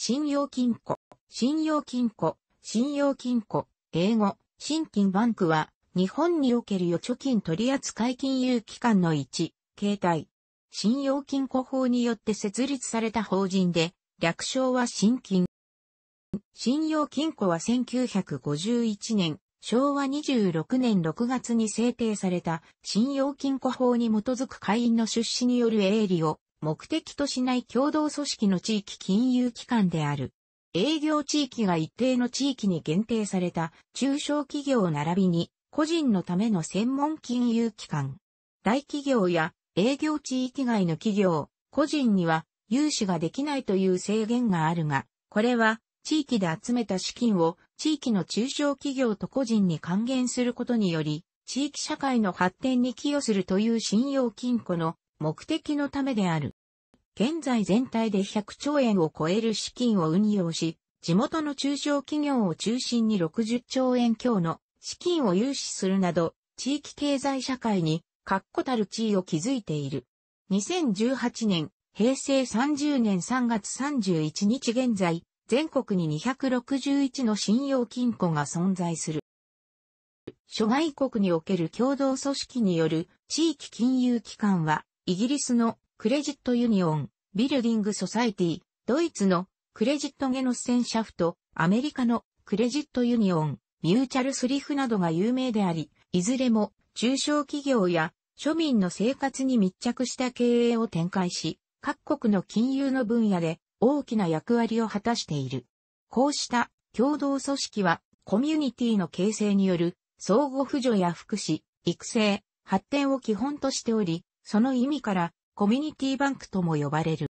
信用金庫、信用金庫、信用金庫、英語、新金バンクは、日本における預貯金取扱金融機関の一、形態。信用金庫法によって設立された法人で、略称は新金。信用金庫は1951年、昭和26年6月に制定された信用金庫法に基づく会員の出資による営利を目的としない共同組織の地域金融機関である。営業地域が一定の地域に限定された中小企業並びに個人のための専門金融機関。大企業や営業地域外の企業、個人には融資ができないという制限があるが、これは地域で集めた資金を地域の中小企業と個人に還元することにより、地域社会の発展に寄与するという信用金庫の目的のためである。現在全体で100兆円を超える資金を運用し、地元の中小企業を中心に60兆円強の資金を融資するなど、地域経済社会に確固たる地位を築いている。2018年、平成30年3月31日現在、全国に261の信用金庫が存在する。諸外国における共同組織による地域金融機関は、イギリスのクレジットユニオン、ビルディングソサイティ、ドイツのクレジットゲノスセンシャフト、アメリカのクレジットユニオン、ミューチャルスリフなどが有名であり、いずれも中小企業や庶民の生活に密着した経営を展開し、各国の金融の分野で大きな役割を果たしている。こうした共同組織はコミュニティの形成による相互扶助や福祉、育成、発展を基本としており、その意味から、コミュニティバンクとも呼ばれる。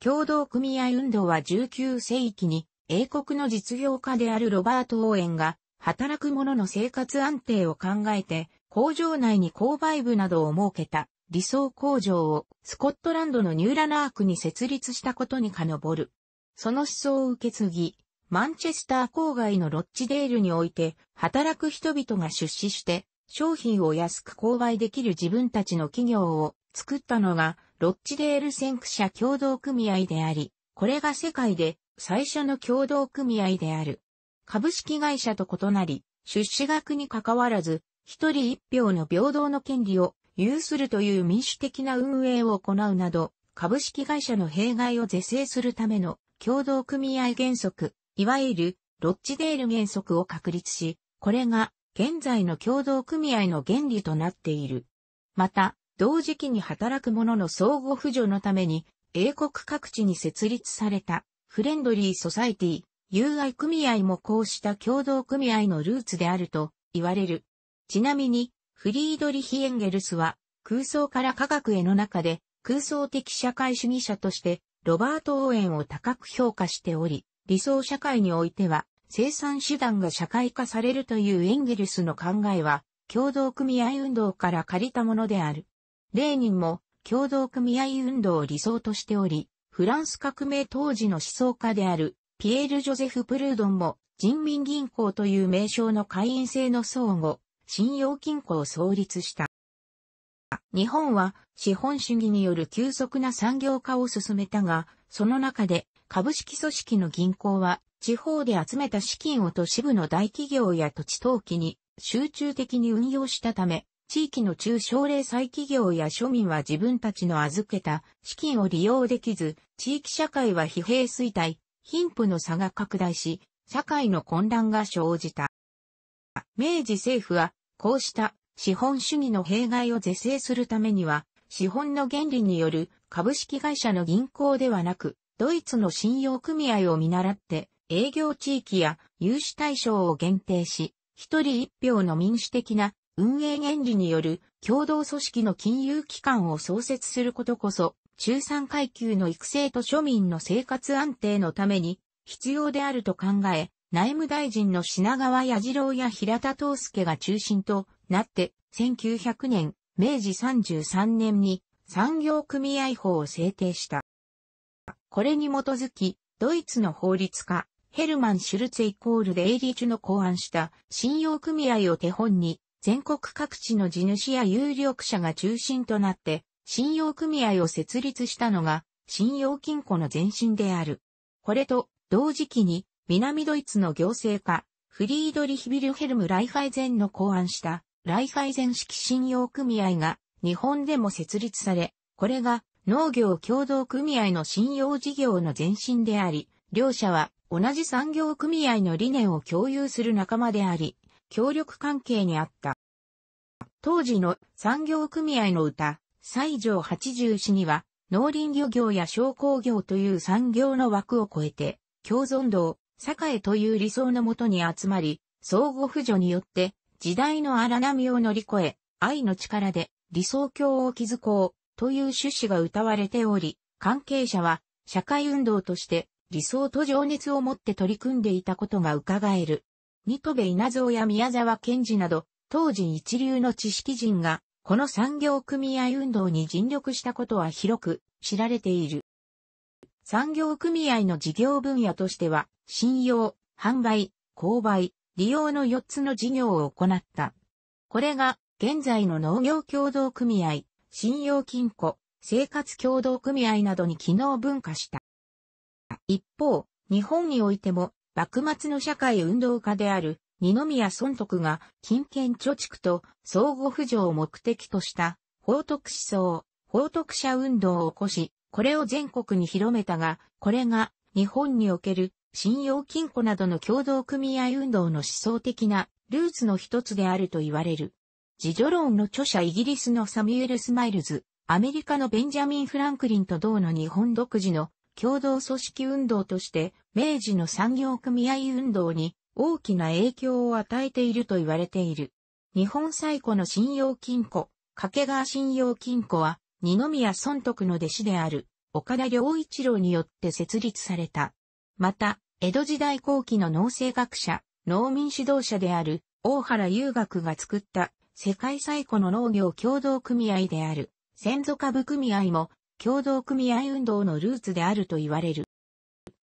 共同組合運動は19世紀に、英国の実業家であるロバート・オーエンが、働く者の生活安定を考えて、工場内に購買部などを設けた理想工場をスコットランドのニューラナークに設立したことにかのぼる。その思想を受け継ぎ、マンチェスター郊外のロッチデールにおいて働く人々が出資して商品を安く購買できる自分たちの企業を作ったのが、ロッチデール先駆者共同組合であり、これが世界で最初の共同組合である。株式会社と異なり、出資額に関わらず、一人一票の平等の権利を有するという民主的な運営を行うなど、株式会社の弊害を是正するための共同組合原則、いわゆるロッチデール原則を確立し、これが現在の共同組合の原理となっている。また、同時期に働く者の相互扶助のために、英国各地に設立された、フレンドリーソサイティ、友愛組合もこうした共同組合のルーツであると言われる。ちなみに、フリードリヒ・エンゲルスは、空想から科学への中で、空想的社会主義者として、ロバート・オーエンを高く評価しており、理想社会においては、生産手段が社会化されるというエンゲルスの考えは、共同組合運動から借りたものである。レーニンも共同組合運動を理想としており、フランス革命当時の思想家であるピエール・ジョゼフ・プルードンも人民銀行という名称の会員制の相互、信用金庫を創立した。日本は資本主義による急速な産業化を進めたが、その中で株式組織の銀行は地方で集めた資金を都市部の大企業や土地投機に集中的に運用したため、地域の中小零細企業や庶民は自分たちの預けた資金を利用できず、地域社会は疲弊衰退、貧富の差が拡大し、社会の混乱が生じた。明治政府は、こうした資本主義の弊害を是正するためには、資本の原理による株式会社の銀行ではなく、ドイツの信用組合を見習って、営業地域や融資対象を限定し、一人一票の民主的な運営原理による共同組織の金融機関を創設することこそ、中産階級の育成と庶民の生活安定のために必要であると考え、内務大臣の品川矢次郎や平田東介が中心となって、1900年、明治33年に産業組合法を制定した。これに基づき、ドイツの法律家、ヘルマン・シュルツェイコールでエイリーチュの考案した信用組合を手本に、全国各地の地主や有力者が中心となって、信用組合を設立したのが、信用金庫の前身である。これと、同時期に、南ドイツの行政家、フリードリヒビルヘルム・ライファイゼンの考案した、ライファイゼン式信用組合が、日本でも設立され、これが、農業協同組合の信用事業の前身であり、両者は同じ産業組合の理念を共有する仲間であり、協力関係にあった。当時の産業組合の歌、西条八十四には、農林漁業や商工業という産業の枠を超えて、共存道、栄という理想のもとに集まり、相互扶助によって、時代の荒波を乗り越え、愛の力で理想郷を築こうという趣旨が歌われており、関係者は社会運動として理想と情熱を持って取り組んでいたことが伺える。ニトベ稲造や宮沢賢治など、当時一流の知識人が、この産業組合運動に尽力したことは広く知られている。産業組合の事業分野としては、信用、販売、購買、利用の4つの事業を行った。これが、現在の農業協同組合、信用金庫、生活協同組合などに機能分化した。一方、日本においても、幕末の社会運動家である、二宮尊徳が、金券貯蓄と相互扶助を目的とした、法徳思想、法徳者運動を起こし、これを全国に広めたが、これが、日本における、信用金庫などの共同組合運動の思想的なルーツの一つであると言われる。自助論の著者イギリスのサミュエル・スマイルズ、アメリカのベンジャミン・フランクリンと同の日本独自の共同組織運動として、明治の産業組合運動に大きな影響を与えていると言われている。日本最古の信用金庫、掛川信用金庫は、二宮尊徳の弟子である、岡田良一郎によって設立された。また、江戸時代後期の農政学者、農民指導者である、大原雄学が作った、世界最古の農業共同組合である、先祖株組合も、協同組合運動のルーツであると言われる。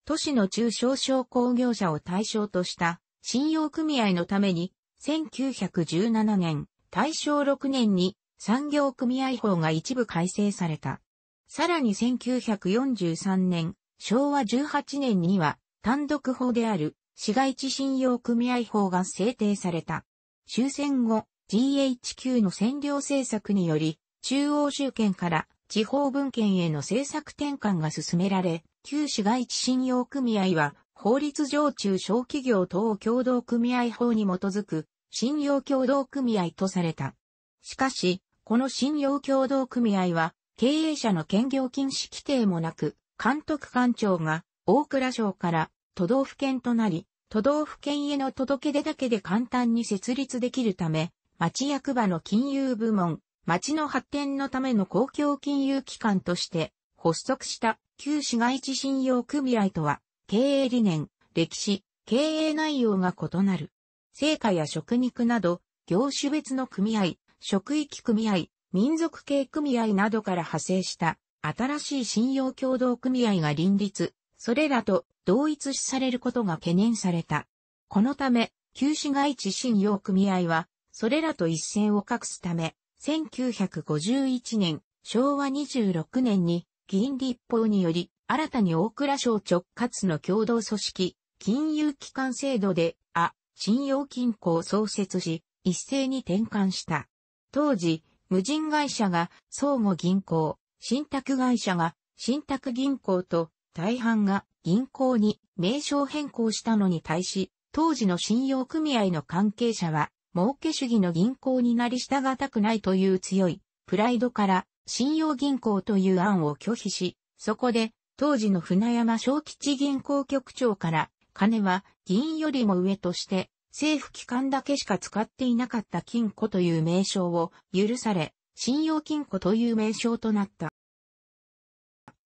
都市の中小商工業者を対象とした信用組合のために、1917年、大正6年に産業組合法が一部改正された。さらに1943年、昭和18年には単独法である市街地信用組合法が制定された。終戦後、GHQ の占領政策により、中央集権から地方分権への政策転換が進められ、旧市街地信用組合は、法律上中小企業等協同組合法に基づく、信用協同組合とされた。しかし、この信用協同組合は、経営者の兼業禁止規定もなく、監督官庁が大蔵省から都道府県となり、都道府県への届け出だけで簡単に設立できるため、町役場の金融部門、町の発展のための公共金融機関として発足した旧市街地信用組合とは経営理念、歴史、経営内容が異なる。成果や食肉など業種別の組合、職域組合、民族系組合などから派生した新しい信用共同組合が林立、それらと同一視されることが懸念された。このため、旧市街地信用組合は、それらと一線を画すため、1951年、昭和26年に議員立法により、新たに大蔵省直轄の共同組織、金融機関制度で、あ、信用金庫を創設し、一斉に転換した。当時、無人会社が相互銀行、信託会社が信託銀行と大半が銀行に名称変更したのに対し、当時の信用組合の関係者は儲け主義の銀行になり従たくないという強いプライドから信用銀行という案を拒否し、そこで当時の船山小吉銀行局長から金は銀よりも上として政府機関だけしか使っていなかった金庫という名称を許され、信用金庫という名称となった。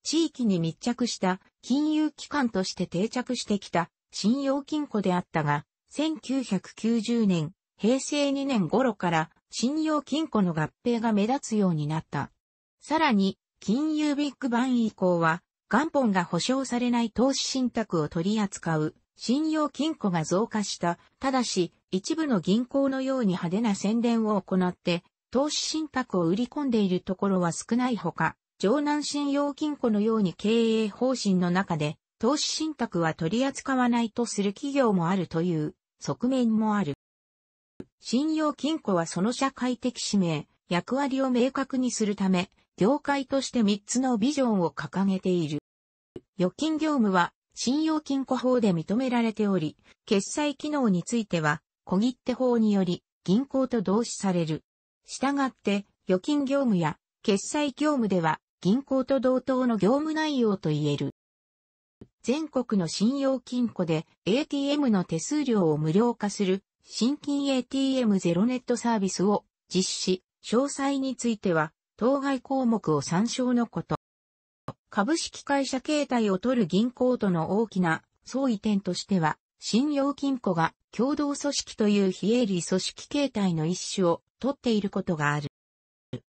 地域に密着した金融機関として定着してきた信用金庫であったが、1990年平成2年頃から信用金庫の合併が目立つようになった。さらに、金融ビッグバン以降は、元本が保証されない投資信託を取り扱う信用金庫が増加した。ただし、一部の銀行のように派手な宣伝を行って、投資信託を売り込んでいるところは少ないほか、城南信用金庫のように経営方針の中で、投資信託は取り扱わないとする企業もあるという側面もある。信用金庫はその社会的使命、役割を明確にするため、業界として3つのビジョンを掲げている。預金業務は信用金庫法で認められており、決済機能については、小切手法により銀行と同視される。従って、預金業務や決済業務では銀行と同等の業務内容と言える。全国の信用金庫で ATM の手数料を無料化する新金 ATM ゼロネットサービスを実施、詳細については、当該項目を参照のこと。株式会社形態を取る銀行との大きな相違点としては、信用金庫が共同組織という非営利組織形態の一種を取っていることがある。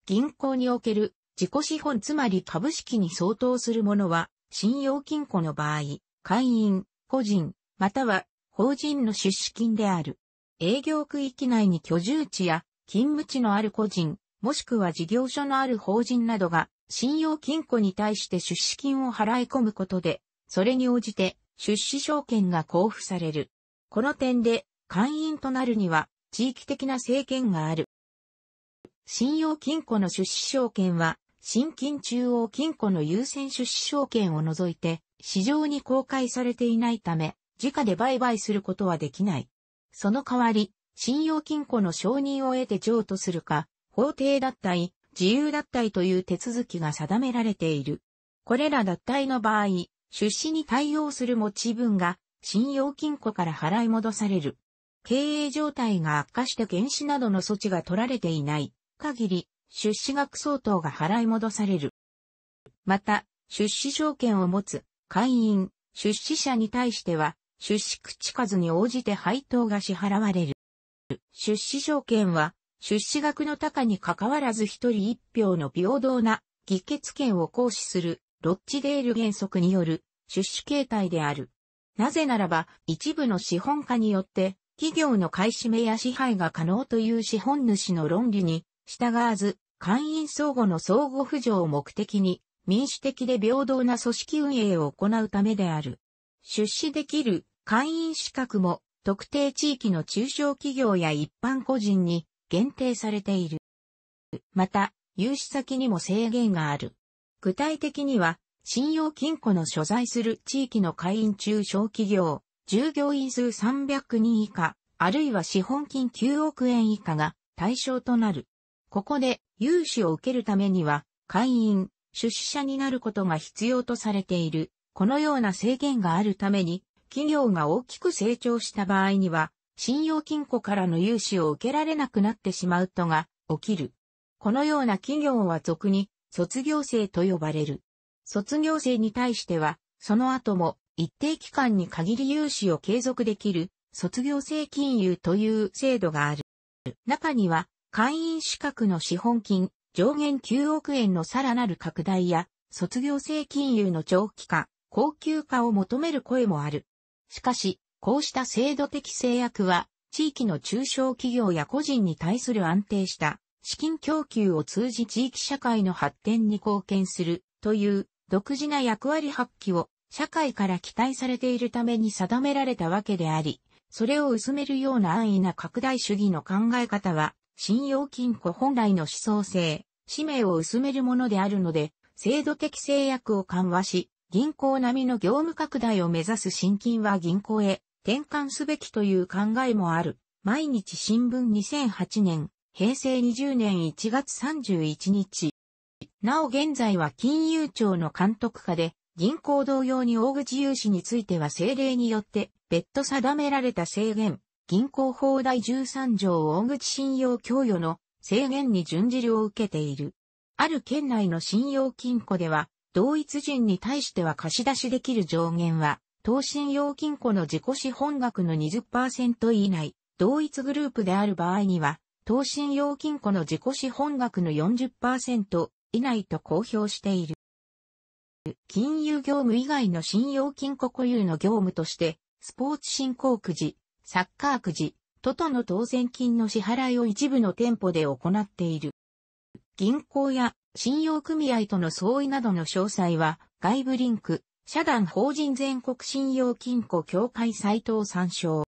銀行における自己資本つまり株式に相当するものは、信用金庫の場合、会員、個人、または法人の出資金である。営業区域内に居住地や勤務地のある個人、もしくは事業所のある法人などが、信用金庫に対して出資金を払い込むことで、それに応じて出資証券が交付される。この点で、会員となるには、地域的な政権がある。信用金庫の出資証券は、新金中央金庫の優先出資証券を除いて、市場に公開されていないため、家で売買することはできない。その代わり、信用金庫の承認を得て譲渡するか、法定脱退、自由脱退という手続きが定められている。これら脱退の場合、出資に対応する持ち分が信用金庫から払い戻される。経営状態が悪化して原資などの措置が取られていない限り、出資額相当が払い戻される。また、出資証券を持つ会員、出資者に対しては、出資口数に応じて配当が支払われる。出資条件は、出資額の高に関わらず一人一票の平等な議決権を行使するロッチデール原則による出資形態である。なぜならば、一部の資本家によって、企業の買い占めや支配が可能という資本主の論理に従わず、会員相互の相互扶助を目的に、民主的で平等な組織運営を行うためである。出資できる会員資格も特定地域の中小企業や一般個人に限定されている。また、融資先にも制限がある。具体的には、信用金庫の所在する地域の会員中小企業、従業員数300人以下、あるいは資本金9億円以下が対象となる。ここで融資を受けるためには、会員、出資者になることが必要とされている。このような制限があるために、企業が大きく成長した場合には、信用金庫からの融資を受けられなくなってしまうとが起きる。このような企業は俗に卒業生と呼ばれる。卒業生に対しては、その後も一定期間に限り融資を継続できる卒業生金融という制度がある。中には会員資格の資本金上限9億円のさらなる拡大や卒業生金融の長期化、高級化を求める声もある。しかし、こうした制度的制約は、地域の中小企業や個人に対する安定した資金供給を通じ地域社会の発展に貢献するという独自な役割発揮を社会から期待されているために定められたわけであり、それを薄めるような安易な拡大主義の考え方は、信用金庫本来の思想性、使命を薄めるものであるので、制度的制約を緩和し、銀行並みの業務拡大を目指す新金は銀行へ転換すべきという考えもある。毎日新聞2008年、平成20年1月31日。なお現在は金融庁の監督下で、銀行同様に大口融資については政令によって別途定められた制限、銀行法第13条大口信用供与の制限に準じるを受けている。ある県内の信用金庫では、同一人に対しては貸し出しできる上限は、投信用金庫の自己資本額の20%以内、同一グループである場合には、投信用金庫の自己資本額の40%以内と公表している。金融業務以外の信用金庫固有の業務として、スポーツ振興くじ、サッカーくじ、トトの当選金の支払いを一部の店舗で行っている。銀行や信用組合との相違などの詳細は、外部リンク、社団法人全国信用金庫協会サイトを参照。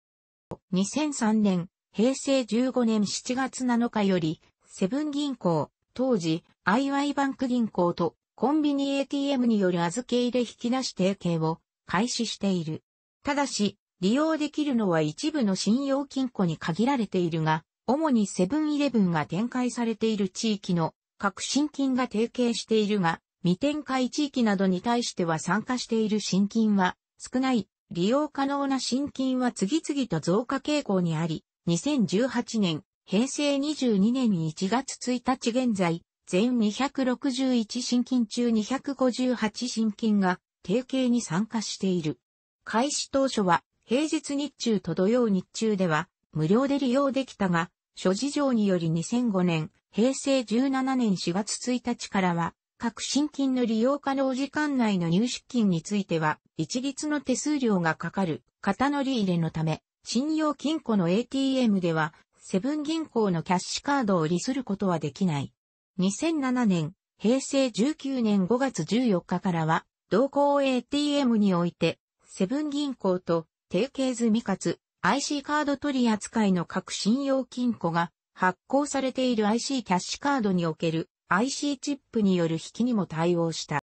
2003年、平成15年7月7日より、セブン銀行、当時、IY バンク銀行とコンビニ ATM による預け入れ引き出し提携を開始している。ただし、利用できるのは一部の信用金庫に限られているが、主にセブンイレブンが展開されている地域の革新金が提携しているが、未展開地域などに対しては参加している新金は少ない、利用可能な新金は次々と増加傾向にあり、2018年、平成22年1月1日現在、全261新金中258新金が提携に参加している。開始当初は平日日中と土曜日中では無料で利用できたが、諸事情により2005年、平成17年4月1日からは、各新金の利用可能時間内の入出金については、一律の手数料がかかる、型乗り入れのため、信用金庫の ATM では、セブン銀行のキャッシュカードを利することはできない。2007年、平成19年5月14日からは、同行 ATM において、セブン銀行と提携済みかつ IC カード取り扱いの各信用金庫が発行されている IC キャッシュカードにおける IC チップによる引きにも対応した。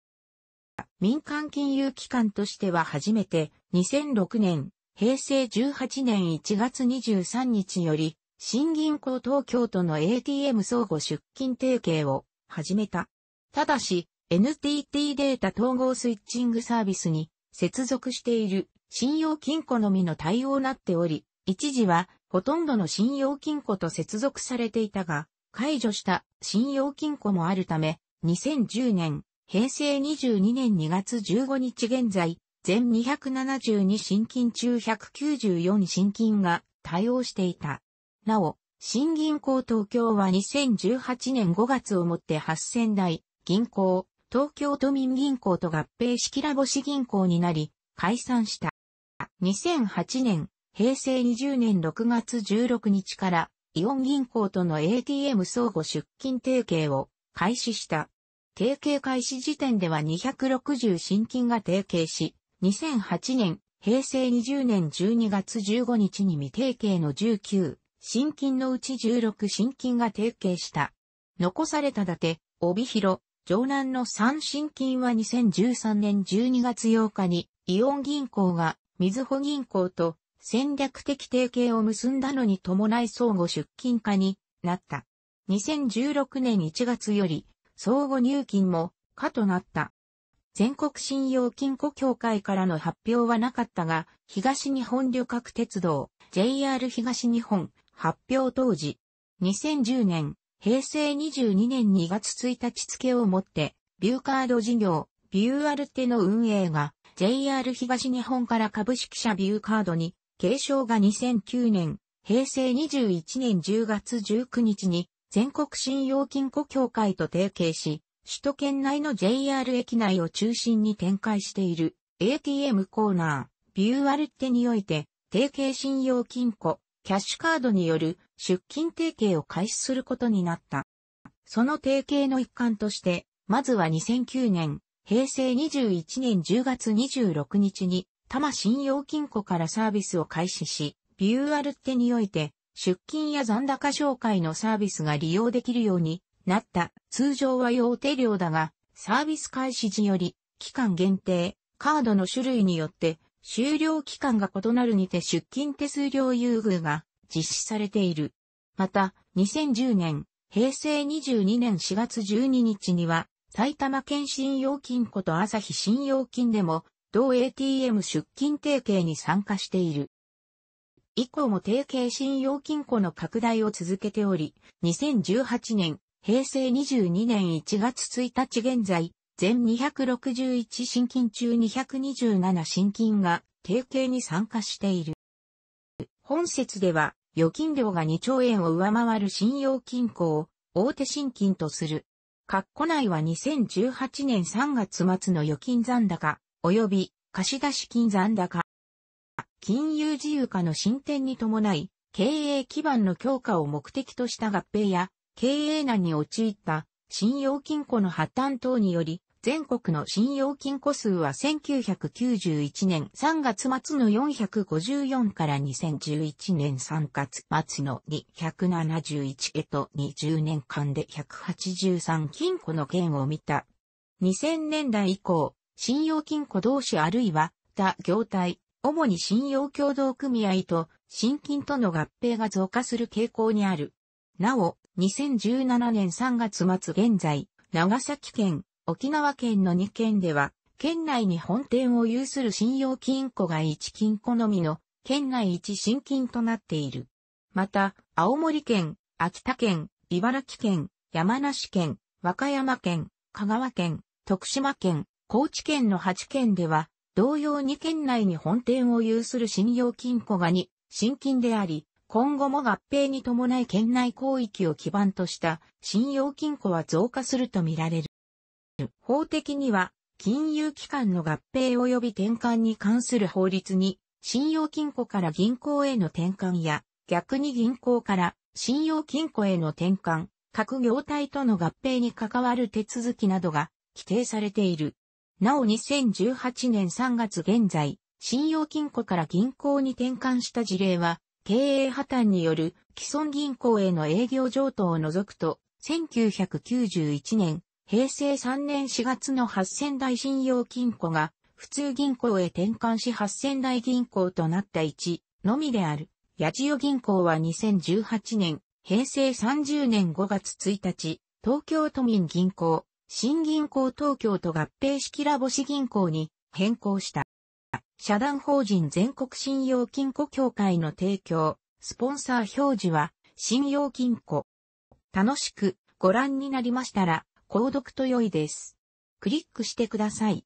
民間金融機関としては初めて2006年、平成18年1月23日より、新銀行東京都の ATM 相互出金提携を始めた。ただし、NTT データ統合スイッチングサービスに接続している信用金庫のみの対応になっており、一時はほとんどの信用金庫と接続されていたが、解除した信用金庫もあるため、2010年、平成22年2月15日現在、全272新金中194新金が対応していた。なお、新銀行東京は2018年5月をもって8000台、銀行、東京都民銀行と合併しきらぼし銀行になり、解散した。2008年、平成20年6月16日からイオン銀行との ATM 相互出金提携を開始した。提携開始時点では260新金が提携し、2008年、平成20年12月15日に未提携の19、新金のうち16新金が提携した。残された伊達、帯広、城南の3新金は2013年12月8日にイオン銀行が、水穂銀行と戦略的提携を結んだのに伴い相互出勤化になった。2016年1月より相互入金もかとなった。全国信用金庫協会からの発表はなかったが、東日本旅客鉄道 JR 東日本発表当時、2010年、平成22年2月1日付をもって、ビューカード事業、ビューアルテの運営が JR 東日本から株式者ビューカードに継承が2009年、平成21年10月19日に全国信用金庫協会と提携し、首都圏内の JR 駅内を中心に展開している ATM コーナー、ビューアルテにおいて、提携信用金庫、キャッシュカードによる出金提携を開始することになった。その提携の一環として、まずは2009年、平成21年10月26日に、多摩信用金庫からサービスを開始し、ビューアルテにおいて、出金や残高紹介のサービスが利用できるようになった。通常は用手料だが、サービス開始時より、期間限定、カードの種類によって、終了期間が異なるにて出金手数料優遇が実施されている。また、2010年、平成22年4月12日には、埼玉県信用金庫と朝日信用金でも、同 ATM 出勤提携に参加している。以降も提携信用金庫の拡大を続けており、2018年、平成22年1月1日現在、全261新金中227新金が提携に参加している。本節では、預金量が2兆円を上回る信用金庫を大手新金とする。括弧内は2018年3月末の預金残高及び貸出金残高。金融自由化の進展に伴い、経営基盤の強化を目的とした合併や、経営難に陥った信用金庫の破綻等により、全国の信用金庫数は1991年3月末の454から2011年3月末の271へと20年間で183金庫の件を見た。2000年代以降、信用金庫同士あるいは、他業態、主に信用共同組合と、信金との合併が増加する傾向にある。なお、2017年3月末現在、長崎県、沖縄県の2県では、県内に本店を有する信用金庫が1金庫のみの、県内1新金となっている。また、青森県、秋田県、茨城県、山梨県、和歌山県、香川県、徳島県、高知県の8県では、同様に県内に本店を有する信用金庫が2、新金であり、今後も合併に伴い県内広域を基盤とした信用金庫は増加するとみられる。法的には、金融機関の合併及び転換に関する法律に、信用金庫から銀行への転換や、逆に銀行から信用金庫への転換、各業態との合併に関わる手続きなどが規定されている。なお2018年3月現在、信用金庫から銀行に転換した事例は、経営破綻による既存銀行への営業譲渡を除くと、1991年、平成3年4月の8000台信用金庫が、普通銀行へ転換し8000台銀行となった1のみである。八千代銀行は2018年、平成30年5月1日、東京都民銀行、新銀行東京と合併式ラボシ銀行に変更した。社団法人全国信用金庫協会の提供、スポンサー表示は信用金庫。楽しくご覧になりましたら、購読と良いです。クリックしてください。